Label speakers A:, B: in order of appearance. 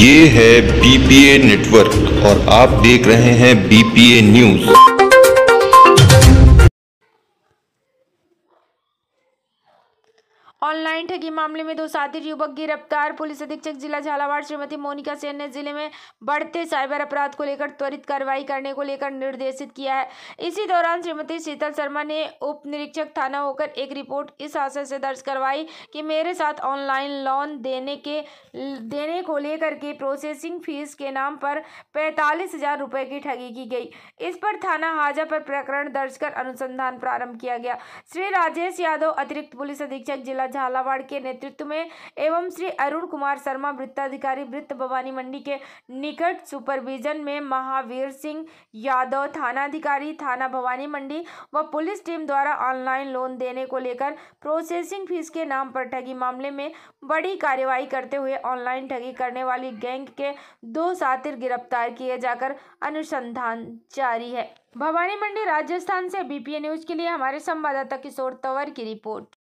A: ये है a network और आप देख रहे हैं ए न्यूज़
B: ऑनलाइन ठगी मामले में दो साथी युवक गिरफ्तार पुलिस अधीक्षक जिला झालावाड़ श्रीमती मोनिका सेन ने जिले में बढ़ते साइबर अपराध को लेकर त्वरित कार्रवाई करने को लेकर निर्देशित किया है इसी दौरान श्रीमती शीतल शर्मा ने उप निरीक्षक थाना होकर एक रिपोर्ट इस आशय से दर्ज करवाई कि मेरे साथ ऑनलाइन लोन देने के देने को लेकर के प्रोसेसिंग फीस के नाम पर पैंतालीस हजार रुपये की ठगी की गई इस पर थाना हाजा पर प्रकरण दर्ज कर अनुसंधान प्रारंभ किया गया श्री राजेश यादव अतिरिक्त पुलिस अधीक्षक जिला झालावाड़ के नेतृत्व में एवं श्री अरुण कुमार शर्मा वृत्ताधिकारी वृत्त भवानी मंडी के निकट सुपरविजन में महावीर सिंह यादव थानाधिकारी थाना भवानी मंडी व पुलिस टीम द्वारा ऑनलाइन लोन देने को लेकर प्रोसेसिंग फीस के नाम पर ठगी मामले में बड़ी कार्यवाही करते हुए ऑनलाइन ठगी करने वाली गैंग के दो सातिर गिरफ्तार किए जाकर अनुसंधान जारी है भवानी मंडी राजस्थान से बीपीए न्यूज के लिए हमारे संवाददाता किशोर तंवर की रिपोर्ट